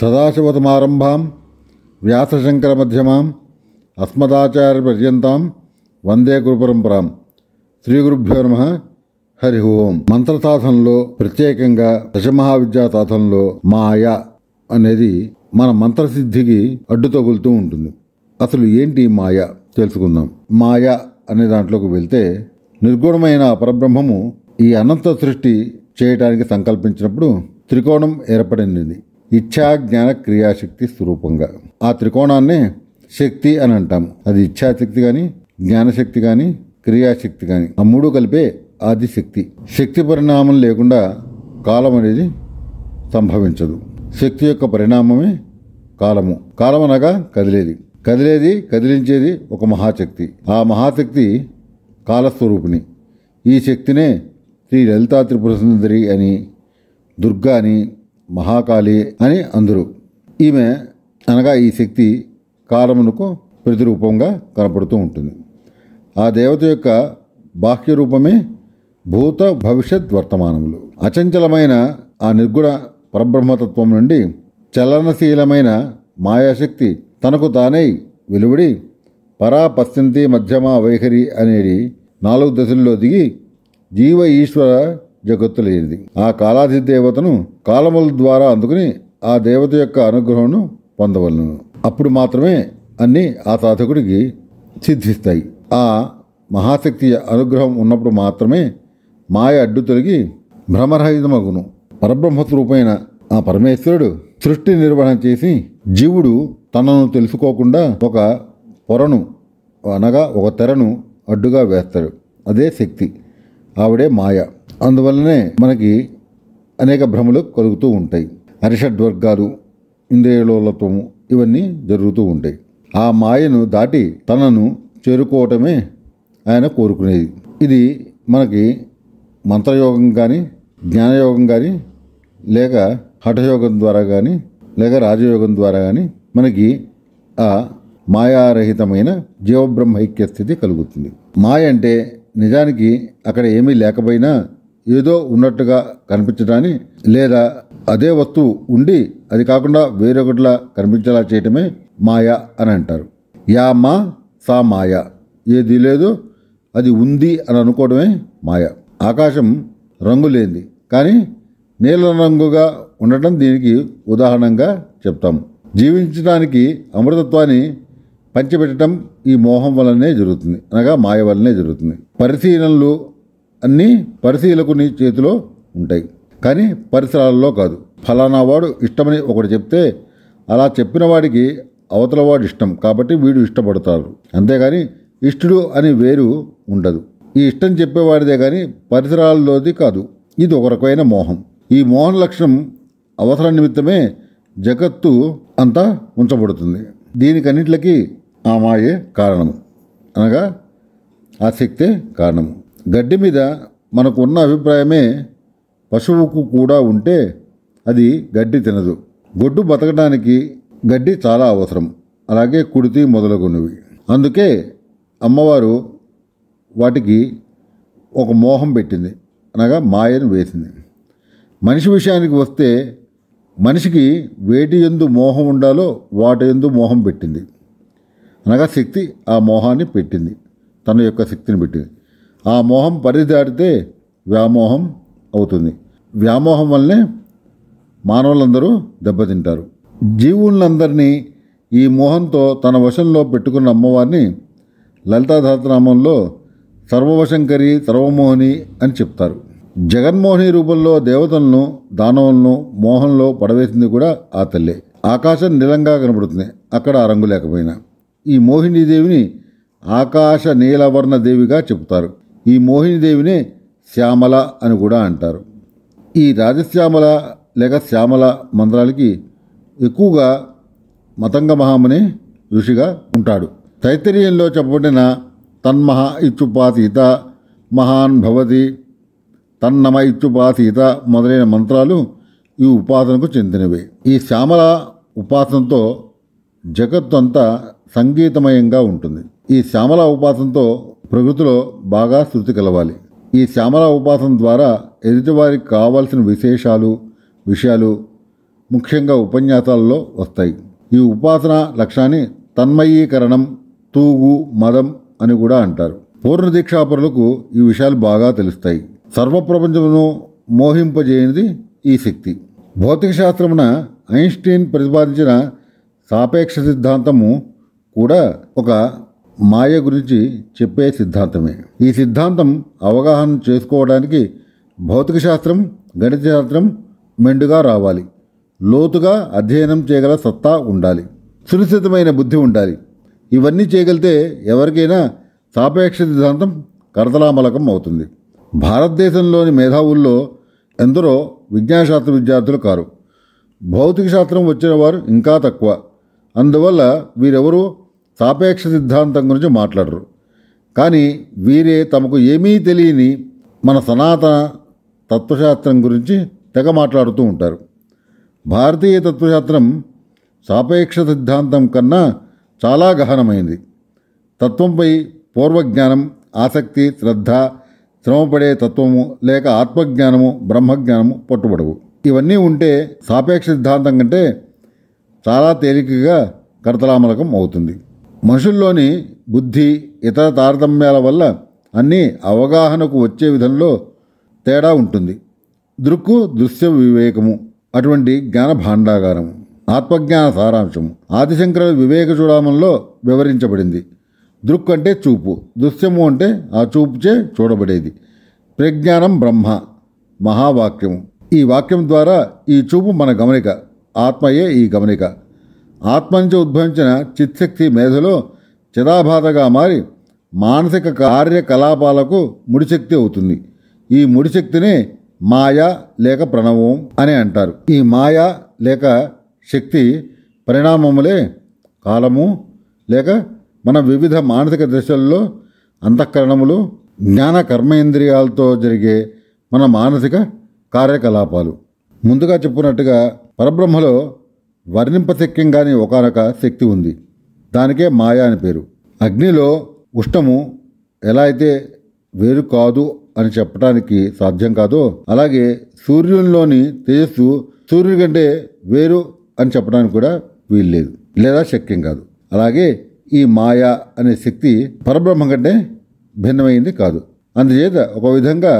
సదాశివతమారంభాం వ్యాసశంకర మధ్యమాం పర్యంతం వందే గురుపరంపరాం శ్రీ గురుభ్యో నమ హరి ఓం మంత్రసాధనలో ప్రత్యేకంగా దశమహావిద్యాసాధనలో మాయ అనేది మన మంత్రసిద్ధికి అడ్డు తగులుతూ ఉంటుంది అసలు ఏంటి మాయ తెలుసుకుందాం మాయ అనే దాంట్లోకి వెళ్తే నిర్గుణమైన పరబ్రహ్మము ఈ అనంత సృష్టి చేయటానికి సంకల్పించినప్పుడు త్రికోణం ఏర్పడింది ఇచ్ఛా జ్ఞాన క్రియాశక్తి స్వరూపంగా ఆ త్రికోణాన్నే శక్తి అని అంటాము అది ఇచ్ఛాశక్తి కానీ జ్ఞానశక్తి కానీ క్రియాశక్తి కానీ ఆ మూడు కలిపే ఆదిశక్తి శక్తి పరిణామం లేకుండా కాలం అనేది సంభవించదు శక్తి యొక్క పరిణామమే కాలము కాలం అనగా కదిలేది కదిలేది కదిలించేది ఒక మహాశక్తి ఆ మహాశక్తి కాలస్వరూపిణి ఈ శక్తినే శ్రీ లలితా త్రిపుర సుందరి అని దుర్గా అని మహాకాళి అని అందరు ఈమె అనగా ఈ శక్తి కాలమునకు ప్రతిరూపంగా కనపడుతూ ఉంటుంది ఆ దేవత యొక్క బాహ్య రూపమే భూత భవిష్యత్ వర్తమానములు అచంచలమైన ఆ నిర్గుణ పరబ్రహ్మతత్వం నుండి చలనశీలమైన మాయాశక్తి తనకు తానై వెలువడి పరా పశ్చింతి మధ్యమ వైఖరి అనేది నాలుగు దశల్లో దిగి జీవ ఈశ్వర జగత్తు లేనిది ఆ కాలాది దేవతను కాలముల ద్వారా అందుకుని ఆ దేవత యొక్క అనుగ్రహంను పొందవలను అప్పుడు మాత్రమే అన్ని ఆ సాధకుడికి సిద్ధిస్తాయి ఆ మహాశక్తి అనుగ్రహం ఉన్నప్పుడు మాత్రమే మాయ అడ్డు తొలగి భ్రమరహితమగును రూపమైన ఆ పరమేశ్వరుడు సృష్టి నిర్వహణ చేసి జీవుడు తనను తెలుసుకోకుండా ఒక పొరను అనగా ఒక తెరను అడ్డుగా వేస్తాడు అదే శక్తి ఆవిడే మాయ అందువల్లనే మనకి అనేక భ్రమలు కలుగుతూ ఉంటాయి అరిషడ్వర్గాలు ఇంద్రియలోలత్వము ఇవన్నీ జరుగుతూ ఉంటాయి ఆ మాయను దాటి తనను చేరుకోవటమే ఆయన కోరుకునేది ఇది మనకి మంత్రయోగం కానీ జ్ఞానయోగం కానీ లేక హఠయోగం ద్వారా కానీ లేక రాజయోగం ద్వారా కానీ మనకి ఆ మాయారహితమైన జీవబ్రహ్మైక్య స్థితి కలుగుతుంది మాయ అంటే నిజానికి అక్కడ ఏమీ లేకపోయినా ఏదో ఉన్నట్టుగా కనిపించడాన్ని లేదా అదే వస్తువు ఉండి అది కాకుండా వేరొకటిలా కనిపించేలా చేయటమే మాయ అని అంటారు యా మా సా మాయ ఏది లేదు అది ఉంది అని అనుకోవడమే మాయ ఆకాశం రంగు లేనిది కానీ నీల రంగుగా ఉండటం దీనికి ఉదాహరణగా చెప్తాం జీవించడానికి అమృతత్వాన్ని పంచిపెట్టడం ఈ మోహం వల్లనే జరుగుతుంది అనగా మాయ వల్లనే జరుగుతుంది పరిశీలనలు అన్నీ పరిశీలకుని చేతిలో ఉంటాయి కానీ పరిసరాల్లో కాదు ఫలానా వాడు ఇష్టమని ఒకటి చెప్తే అలా చెప్పిన వాడికి అవతల వాడు ఇష్టం కాబట్టి వీడు ఇష్టపడతారు అంతేగాని ఇష్టడు అని వేరు ఉండదు ఈ ఇష్టం చెప్పేవాడిదే కానీ పరిసరాలలోది కాదు ఇది ఒక రకమైన మోహం ఈ మోహన లక్షణం అవసరం నిమిత్తమే జగత్తు అంతా ఉంచబడుతుంది దీనికన్నింటికి ఆ మాయే కారణము అనగా ఆసక్తే కారణము గడ్డి మీద మనకు ఉన్న అభిప్రాయమే పశువుకు కూడా ఉంటే అది గడ్డి తినదు గొడ్డు బతకడానికి గడ్డి చాలా అవసరం అలాగే కుడితి మొదలగునవి అందుకే అమ్మవారు వాటికి ఒక మోహం పెట్టింది అనగా మాయను వేసింది మనిషి విషయానికి వస్తే మనిషికి వేటి ఎందు మోహం ఉండాలో వాటి ఎందు మోహం పెట్టింది అనగా శక్తి ఆ మోహాన్ని పెట్టింది తన యొక్క శక్తిని పెట్టింది ఆ మోహం పరిదాటితే వ్యామోహం అవుతుంది వ్యామోహం వల్లనే మానవులందరూ దెబ్బతింటారు జీవులందరినీ ఈ మోహంతో తన వశంలో పెట్టుకున్న అమ్మవారిని లలితాధాతనామంలో సర్వవశంకరి సర్వమోహిని అని చెప్తారు జగన్మోహిని రూపంలో దేవతలను దానవులను మోహంలో పడవేసింది కూడా ఆ తల్లే ఆకాశం నీలంగా కనబడుతుంది అక్కడ ఆ రంగు లేకపోయినా ఈ మోహిని దేవిని ఆకాశ నీలవర్ణ దేవిగా చెబుతారు ఈ మోహినీదేవినే శ్యామల అని కూడా అంటారు ఈ రాజశ్యామల లేక శ్యామల మంత్రాలకి ఎక్కువగా మతంగ మహామని ఋషిగా ఉంటాడు తైతరీయంలో చెప్పబడిన తన్మహ ఇచ్చుపాతీత మహాన్ భవతి తన్నమ ఇచ్చుపాతీత మొదలైన మంత్రాలు ఈ ఉపాసనకు చెందినవి ఈ శ్యామల ఉపాసనతో జగత్తు అంతా సంగీతమయంగా ఉంటుంది ఈ శ్యామల ఉపాసంతో ప్రకృతిలో బాగా శృతి కలవాలి ఈ శ్యామల ఉపాసం ద్వారా ఎదుటివారికి కావాల్సిన విశేషాలు విషయాలు ముఖ్యంగా ఉపన్యాసాలలో వస్తాయి ఈ ఉపాసన లక్ష్యాన్ని తన్మయీకరణం తూగు మదం అని కూడా అంటారు పూర్ణ దీక్షాపరులకు ఈ విషయాలు బాగా తెలుస్తాయి సర్వప్రపంచమును మోహింపజేయనిది ఈ శక్తి భౌతిక శాస్త్రమున ఐన్స్టీన్ ప్రతిపాదించిన సాపేక్ష సిద్ధాంతము కూడా ఒక మాయ గురించి చెప్పే సిద్ధాంతమే ఈ సిద్ధాంతం అవగాహన చేసుకోవడానికి భౌతిక శాస్త్రం గణిత శాస్త్రం మెండుగా రావాలి లోతుగా అధ్యయనం చేయగల సత్తా ఉండాలి సునిశ్చితమైన బుద్ధి ఉండాలి ఇవన్నీ చేయగలితే ఎవరికైనా సాపేక్ష సిద్ధాంతం కరతలామలకం అవుతుంది భారతదేశంలోని మేధావుల్లో ఎందరో విజ్ఞానశాస్త్ర విద్యార్థులు కారు భౌతిక శాస్త్రం వచ్చిన వారు ఇంకా తక్కువ అందువల్ల వీరెవరూ సాపేక్ష సిద్ధాంతం గురించి మాట్లాడరు కానీ వీరే తమకు ఏమీ తెలియని మన సనాతన తత్వశాస్త్రం గురించి తెగ మాట్లాడుతూ ఉంటారు భారతీయ తత్వశాస్త్రం సాపేక్ష సిద్ధాంతం కన్నా చాలా గహనమైంది తత్వంపై పూర్వజ్ఞానం ఆసక్తి శ్రద్ధ శ్రమపడే తత్వము లేక ఆత్మజ్ఞానము బ్రహ్మజ్ఞానము పట్టుబడవు ఇవన్నీ ఉంటే సాపేక్ష సిద్ధాంతం కంటే చాలా తేలికగా కర్తలామలకం అవుతుంది మనుషుల్లోని బుద్ధి ఇతర తారతమ్యాల వల్ల అన్నీ అవగాహనకు వచ్చే విధంలో తేడా ఉంటుంది దృక్కు దృశ్య వివేకము అటువంటి జ్ఞాన భాండాగారము ఆత్మజ్ఞాన సారాంశము ఆదిశంకర వివేక చూడమంలో వివరించబడింది దృక్కు అంటే చూపు దృశ్యము అంటే ఆ చూపుచే చూడబడేది ప్రజ్ఞానం బ్రహ్మ మహావాక్యము ఈ వాక్యం ద్వారా ఈ చూపు మన గమనిక ఆత్మయే ఈ గమనిక నుంచి ఉద్భవించిన చిత్శక్తి మేధలో చిరాబాధగా మారి మానసిక కార్యకలాపాలకు ముడిశక్తి అవుతుంది ఈ ముడిశక్తిని మాయా లేక ప్రణవం అని అంటారు ఈ మాయా లేక శక్తి పరిణామములే కాలము లేక మన వివిధ మానసిక దశల్లో అంతఃకరణములు జ్ఞాన కర్మేంద్రియాలతో జరిగే మన మానసిక కార్యకలాపాలు ముందుగా చెప్పుకున్నట్టుగా పరబ్రహ్మలో శక్యం కాని ఒకనొక శక్తి ఉంది దానికే మాయా అని పేరు అగ్నిలో ఉష్ణము ఎలా అయితే వేరు కాదు అని చెప్పడానికి సాధ్యం కాదో అలాగే సూర్యునిలోని తేజస్సు సూర్యుడి కంటే వేరు అని చెప్పడానికి కూడా వీల్లేదు లేదా శక్యం కాదు అలాగే ఈ మాయా అనే శక్తి పరబ్రహ్మం కంటే భిన్నమైంది కాదు అందుచేత ఒక విధంగా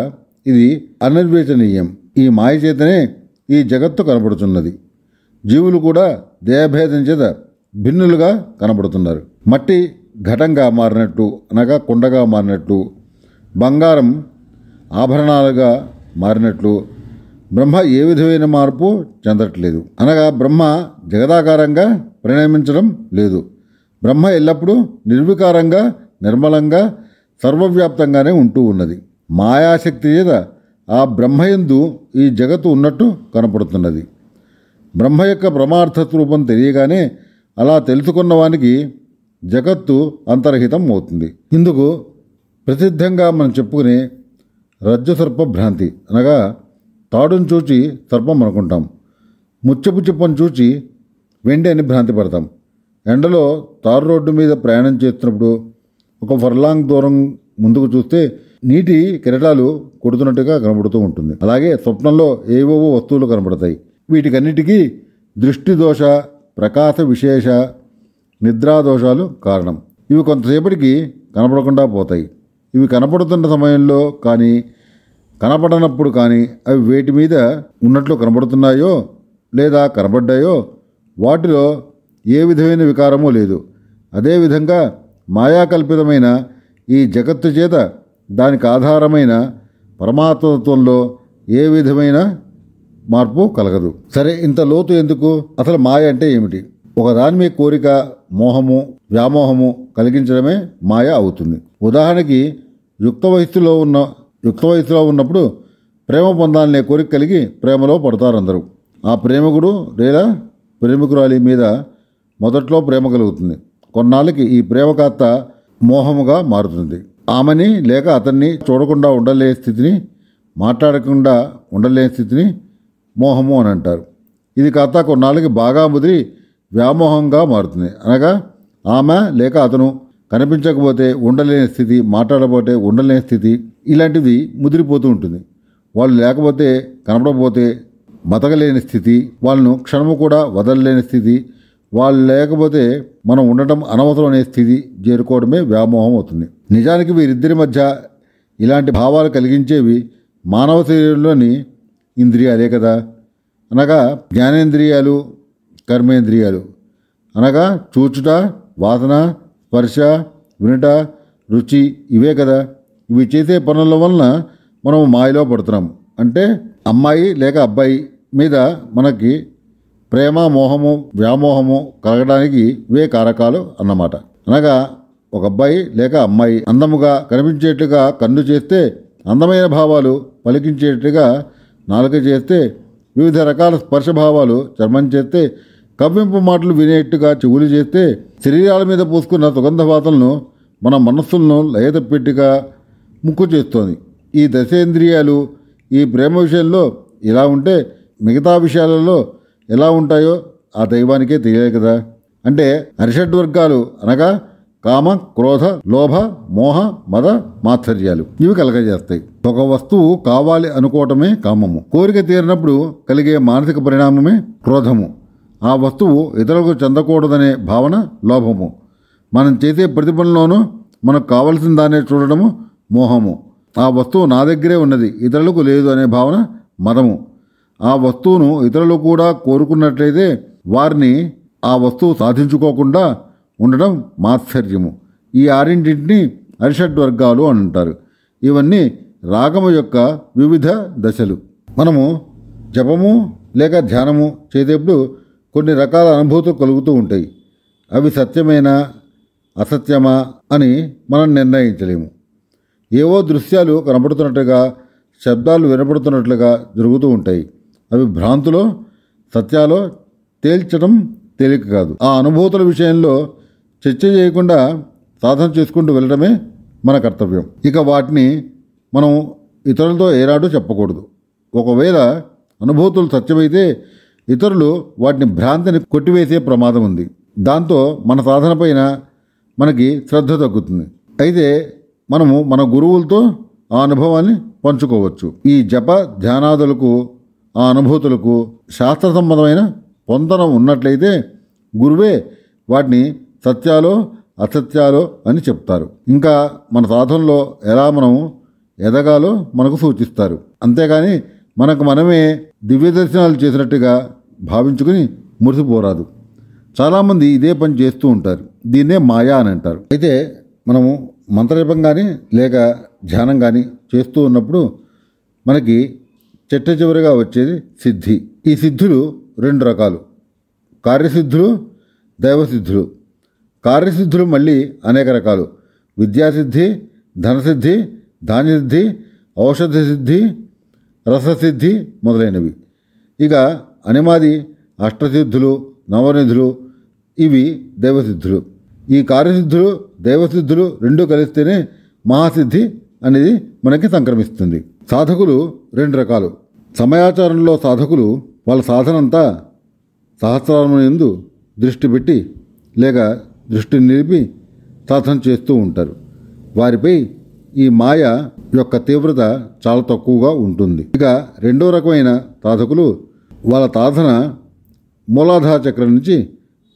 ఇది అనిర్వేచనీయం ఈ మాయ చేతనే ఈ జగత్తు కనబడుతున్నది జీవులు కూడా దేహభేదం చేత భిన్నులుగా కనబడుతున్నారు మట్టి ఘటంగా మారినట్టు అనగా కుండగా మారినట్టు బంగారం ఆభరణాలుగా మారినట్లు బ్రహ్మ ఏ విధమైన మార్పు చెందట్లేదు అనగా బ్రహ్మ జగదాకారంగా ప్రణమించడం లేదు బ్రహ్మ ఎల్లప్పుడూ నిర్వికారంగా నిర్మలంగా సర్వవ్యాప్తంగానే ఉంటూ ఉన్నది మాయాశక్తి చేత ఆ బ్రహ్మయందు ఈ జగత్తు ఉన్నట్టు కనపడుతున్నది బ్రహ్మ యొక్క రూపం తెలియగానే అలా తెలుసుకున్నవానికి జగత్తు అంతర్హితం అవుతుంది ఇందుకు ప్రసిద్ధంగా మనం చెప్పుకునే రజ్జు సర్ప భ్రాంతి అనగా తాడును చూచి సర్పం అనుకుంటాం ముచ్చపు చిప్పను చూచి వెండి అని భ్రాంతి పడతాం ఎండలో తారు రోడ్డు మీద ప్రయాణం చేస్తున్నప్పుడు ఒక ఫర్లాంగ్ దూరం ముందుకు చూస్తే నీటి కిరటాలు కొడుతున్నట్టుగా కనబడుతూ ఉంటుంది అలాగే స్వప్నంలో ఏవేవో వస్తువులు కనబడతాయి వీటికన్నిటికీ దృష్టిదోష ప్రకాశ విశేష నిద్రాదోషాలు కారణం ఇవి కొంతసేపటికి కనపడకుండా పోతాయి ఇవి కనపడుతున్న సమయంలో కానీ కనపడనప్పుడు కానీ అవి వేటి మీద ఉన్నట్లు కనబడుతున్నాయో లేదా కనబడ్డాయో వాటిలో ఏ విధమైన వికారమూ లేదు అదేవిధంగా మాయాకల్పితమైన ఈ జగత్తు చేత దానికి ఆధారమైన పరమాత్మత్వంలో ఏ విధమైన మార్పు కలగదు సరే ఇంత లోతు ఎందుకు అసలు మాయ అంటే ఏమిటి ఒకదాని మీ కోరిక మోహము వ్యామోహము కలిగించడమే మాయ అవుతుంది ఉదాహరణకి యుక్త వయస్సులో ఉన్న యుక్త వయసులో ఉన్నప్పుడు ప్రేమ పొందాలనే కోరిక కలిగి ప్రేమలో పడతారు అందరూ ఆ ప్రేమికుడు లేదా ప్రేమికురాలి మీద మొదట్లో ప్రేమ కలుగుతుంది కొన్నాళ్ళకి ఈ ప్రేమ కాస్త మోహముగా మారుతుంది ఆమెని లేక అతన్ని చూడకుండా ఉండలేని స్థితిని మాట్లాడకుండా ఉండలేని స్థితిని మోహము అని అంటారు ఇది కాస్త కొన్నాళ్ళకి బాగా ముదిరి వ్యామోహంగా మారుతుంది అనగా ఆమె లేక అతను కనిపించకపోతే ఉండలేని స్థితి మాట్లాడకపోతే ఉండలేని స్థితి ఇలాంటిది ముదిరిపోతూ ఉంటుంది వాళ్ళు లేకపోతే కనపడకపోతే బతకలేని స్థితి వాళ్ళను క్షణము కూడా వదలలేని స్థితి వాళ్ళు లేకపోతే మనం ఉండటం అనవసరం అనే స్థితి చేరుకోవడమే వ్యామోహం అవుతుంది నిజానికి వీరిద్దరి మధ్య ఇలాంటి భావాలు కలిగించేవి మానవ శరీరంలోని ఇంద్రియాలే కదా అనగా జ్ఞానేంద్రియాలు కర్మేంద్రియాలు అనగా చూచుట వాసన స్పర్శ వినట రుచి ఇవే కదా ఇవి చేసే పనుల వలన మనం మాయలో పడుతున్నాం అంటే అమ్మాయి లేక అబ్బాయి మీద మనకి ప్రేమ మోహము వ్యామోహము కలగడానికి ఇవే కారకాలు అన్నమాట అనగా ఒక అబ్బాయి లేక అమ్మాయి అందముగా కనిపించేట్టుగా కన్ను చేస్తే అందమైన భావాలు పలికించేట్టుగా నాలుక చేస్తే వివిధ రకాల స్పర్శభావాలు చర్మం చేస్తే కవ్వింపు మాటలు వినేట్టుగా చెవులు చేస్తే శరీరాల మీద పోసుకున్న సుగంధ వాతలను మన మనస్సులను లయతప్పెట్టుగా ముక్కు చేస్తోంది ఈ దశేంద్రియాలు ఈ ప్రేమ విషయంలో ఇలా ఉంటే మిగతా విషయాలలో ఎలా ఉంటాయో ఆ దైవానికే తెలియాలి కదా అంటే అరిషడ్ వర్గాలు అనగా కామ క్రోధ లోభ మోహ మద మాత్సర్యాలు ఇవి కలగజేస్తాయి ఒక వస్తువు కావాలి అనుకోవటమే కామము కోరిక తీరినప్పుడు కలిగే మానసిక పరిణామమే క్రోధము ఆ వస్తువు ఇతరులకు చెందకూడదనే భావన లోభము మనం చేసే ప్రతి పనిలోనూ మనకు కావలసిన దాన్ని చూడడము మోహము ఆ వస్తువు నా దగ్గరే ఉన్నది ఇతరులకు లేదు అనే భావన మదము ఆ వస్తువును ఇతరులు కూడా కోరుకున్నట్లయితే వారిని ఆ వస్తువు సాధించుకోకుండా ఉండడం మాత్సర్యము ఈ ఆరింటిని అరిషడ్ వర్గాలు అని అంటారు ఇవన్నీ రాగము యొక్క వివిధ దశలు మనము జపము లేక ధ్యానము చేసేప్పుడు కొన్ని రకాల అనుభూతులు కలుగుతూ ఉంటాయి అవి సత్యమేనా అసత్యమా అని మనం నిర్ణయించలేము ఏవో దృశ్యాలు కనబడుతున్నట్టుగా శబ్దాలు వినపడుతున్నట్లుగా జరుగుతూ ఉంటాయి అవి భ్రాంతులో సత్యాలో తేల్చడం తేలిక కాదు ఆ అనుభూతుల విషయంలో చర్చ చేయకుండా సాధన చేసుకుంటూ వెళ్ళడమే మన కర్తవ్యం ఇక వాటిని మనం ఇతరులతో ఏరాడు చెప్పకూడదు ఒకవేళ అనుభూతులు సత్యమైతే ఇతరులు వాటిని భ్రాంతిని కొట్టివేసే ప్రమాదం ఉంది దాంతో మన సాధన పైన మనకి శ్రద్ధ తగ్గుతుంది అయితే మనము మన గురువులతో ఆ అనుభవాన్ని పంచుకోవచ్చు ఈ జప ధ్యానాదులకు ఆ అనుభూతులకు శాస్త్ర సంబంధమైన పొందనం ఉన్నట్లయితే గురువే వాటిని సత్యాలో అసత్యాలో అని చెప్తారు ఇంకా మన సాధనలో ఎలా మనం ఎదగాలో మనకు సూచిస్తారు అంతేగాని మనకు మనమే దివ్య దర్శనాలు చేసినట్టుగా భావించుకుని మురిసిపోరాదు చాలామంది ఇదే పని చేస్తూ ఉంటారు దీన్నే మాయా అని అంటారు అయితే మనము మంత్రజపం కానీ లేక ధ్యానం కానీ చేస్తూ ఉన్నప్పుడు మనకి చెట్ట చివరిగా వచ్చేది సిద్ధి ఈ సిద్ధులు రెండు రకాలు కార్యసిద్ధులు దైవసిద్ధులు కార్యసిద్ధులు మళ్ళీ అనేక రకాలు విద్యాసిద్ధి ధనసిద్ధి ధాన్యసిద్ధి ఔషధ సిద్ధి రససిద్ధి మొదలైనవి ఇక అనిమాది అష్టసిద్ధులు నవనిధులు ఇవి దైవసిద్ధులు ఈ కార్యసిద్ధులు దైవసిద్ధులు రెండూ కలిస్తేనే మహాసిద్ధి అనేది మనకి సంక్రమిస్తుంది సాధకులు రెండు రకాలు సమయాచారంలో సాధకులు వాళ్ళ సాధనంతా సహస్రాలమునందు దృష్టి పెట్టి లేక దృష్టిని నిలిపి సాధన చేస్తూ ఉంటారు వారిపై ఈ మాయ యొక్క తీవ్రత చాలా తక్కువగా ఉంటుంది ఇక రెండో రకమైన సాధకులు వాళ్ళ సాధన మూలాధార చక్రం నుంచి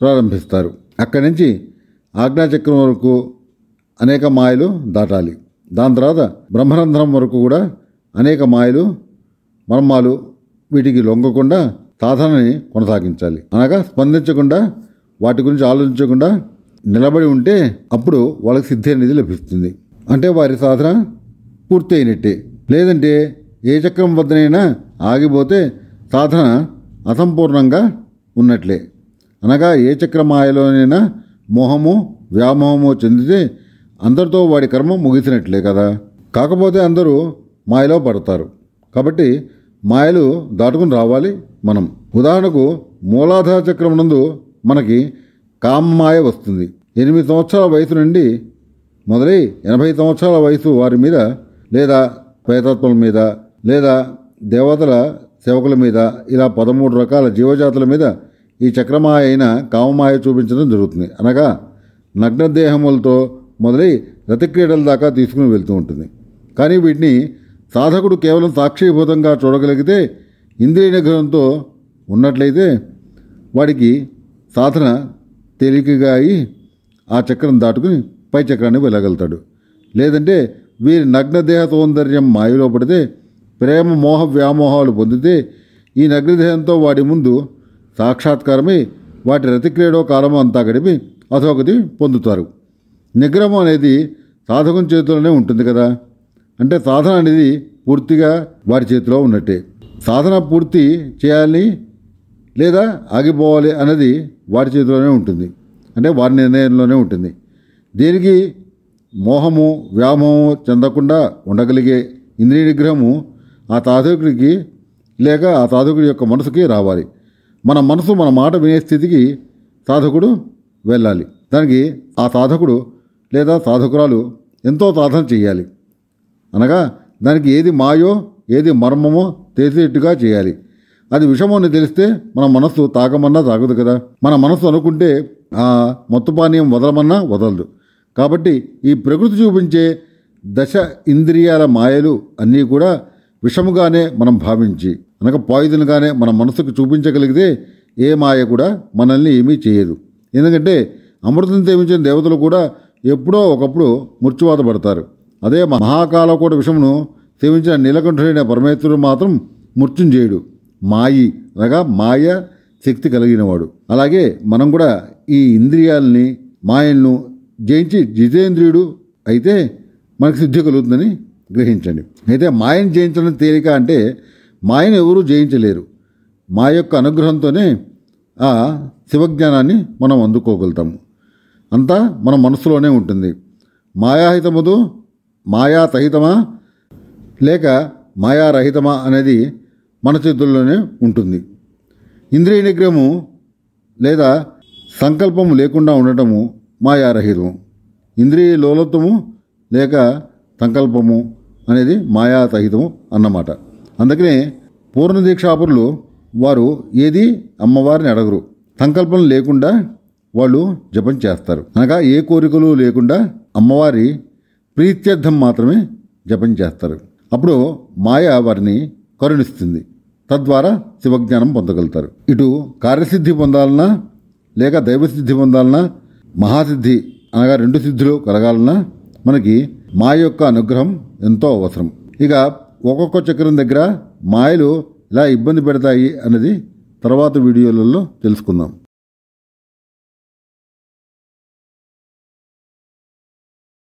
ప్రారంభిస్తారు అక్కడి నుంచి ఆజ్ఞాచక్రం వరకు అనేక మాయలు దాటాలి దాని తర్వాత బ్రహ్మరంధ్రం వరకు కూడా అనేక మాయలు మర్మాలు వీటికి లొంగకుండా సాధనని కొనసాగించాలి అనగా స్పందించకుండా వాటి గురించి ఆలోచించకుండా నిలబడి ఉంటే అప్పుడు వాళ్ళకి సిద్ధి అనేది లభిస్తుంది అంటే వారి సాధన పూర్తయినట్టే లేదంటే ఏ చక్రం వద్దనైనా ఆగిపోతే సాధన అసంపూర్ణంగా ఉన్నట్లే అనగా ఏ మాయలోనైనా మోహము వ్యామోహము చెందితే అందరితో వాడి కర్మ ముగిసినట్లే కదా కాకపోతే అందరూ మాయలో పడతారు కాబట్టి మాయలు దాటుకుని రావాలి మనం ఉదాహరణకు మూలాధార చక్రం నందు మనకి కామమాయ వస్తుంది ఎనిమిది సంవత్సరాల వయసు నుండి మొదలై ఎనభై సంవత్సరాల వయసు వారి మీద లేదా ప్రేతత్వం మీద లేదా దేవతల సేవకుల మీద ఇలా పదమూడు రకాల జీవజాతుల మీద ఈ చక్రమాయ అయిన కామమాయ చూపించడం జరుగుతుంది అనగా నగ్నదేహములతో మొదలై రతిక్రీడల దాకా తీసుకుని వెళ్తూ ఉంటుంది కానీ వీటిని సాధకుడు కేవలం సాక్షిభూతంగా చూడగలిగితే ఇంద్రియ నిగ్రహంతో ఉన్నట్లయితే వాడికి సాధన తేలికగా అయి ఆ చక్రం దాటుకుని పై చక్రాన్ని వెళ్ళగలుగుతాడు లేదంటే వీరి నగ్నదేహ సౌందర్యం మాయలో పడితే ప్రేమ మోహ వ్యామోహాలు పొందితే ఈ నగ్నదేహంతో వాడి ముందు సాక్షాత్కారమై వాటి రతిక్రీడో కాలమో అంతా గడిపి అధోగతి పొందుతారు నిగ్రహం అనేది సాధకం చేతిలోనే ఉంటుంది కదా అంటే సాధన అనేది పూర్తిగా వాడి చేతిలో ఉన్నట్టే సాధన పూర్తి చేయాలని లేదా ఆగిపోవాలి అన్నది వారి చేతిలోనే ఉంటుంది అంటే వారి నిర్ణయంలోనే ఉంటుంది దీనికి మోహము వ్యామోహము చెందకుండా ఉండగలిగే ఇంద్రియ నిగ్రహము ఆ తాదకుడికి లేక ఆ తాదకుడి యొక్క మనసుకి రావాలి మన మనసు మన మాట వినే స్థితికి సాధకుడు వెళ్ళాలి దానికి ఆ సాధకుడు లేదా సాధకురాలు ఎంతో సాధన చేయాలి అనగా దానికి ఏది మాయో ఏది మర్మమో తెలిసేట్టుగా చేయాలి అది విషము అని తెలిస్తే మన మనస్సు తాగమన్నా తాగదు కదా మన మనస్సు అనుకుంటే ఆ మత్తు పానీయం వదలమన్నా వదలదు కాబట్టి ఈ ప్రకృతి చూపించే దశ ఇంద్రియాల మాయలు అన్నీ కూడా విషముగానే మనం భావించి అనగా పాయిజన్గానే మన మనసుకు చూపించగలిగితే ఏ మాయ కూడా మనల్ని ఏమీ చేయదు ఎందుకంటే అమృతం తేమించిన దేవతలు కూడా ఎప్పుడో ఒకప్పుడు మృత్యువాత పడతారు అదే కూడా విషమును సేవించిన నీలకంఠుడైన పరమేశ్వరుడు మాత్రం మృత్యుంజేయుడు మాయి అనగా మాయ శక్తి కలిగినవాడు అలాగే మనం కూడా ఈ ఇంద్రియాలని మాయలను జయించి జితేంద్రియుడు అయితే మనకు సిద్ధి కలుగుతుందని గ్రహించండి అయితే మాయను జయించడం తేలిక అంటే మాయను ఎవరూ జయించలేరు మా యొక్క అనుగ్రహంతోనే ఆ శివజ్ఞానాన్ని మనం అందుకోగలుగుతాము అంతా మన మనసులోనే ఉంటుంది మాయాహితముదు మాయాతహితమా లేక మాయారహితమా అనేది మన చేతుల్లోనే ఉంటుంది ఇంద్రియ నిగ్రహము లేదా సంకల్పము లేకుండా ఉండటము మాయారహితం ఇంద్రియ లోలత్వము లేక సంకల్పము అనేది మాయాతహితము అన్నమాట అందుకనే పూర్ణ దీక్షాపురులు వారు ఏది అమ్మవారిని అడగరు సంకల్పం లేకుండా వాళ్ళు జపం చేస్తారు అనగా ఏ కోరికలు లేకుండా అమ్మవారి ప్రీత్యర్థం మాత్రమే జపం చేస్తారు అప్పుడు మాయ వారిని కరుణిస్తుంది తద్వారా శివజ్ఞానం పొందగలుగుతారు ఇటు కార్యసిద్ధి పొందాలన్నా లేక దైవసిద్ధి పొందాలన్నా మహాసిద్ధి అనగా రెండు సిద్ధులు కలగాలన్నా మనకి మాయ యొక్క అనుగ్రహం ఎంతో అవసరం ఇక ఒక్కొక్క చక్రం దగ్గర మాయలు ఇలా ఇబ్బంది పెడతాయి అన్నది తర్వాత వీడియోలలో తెలుసుకుందాం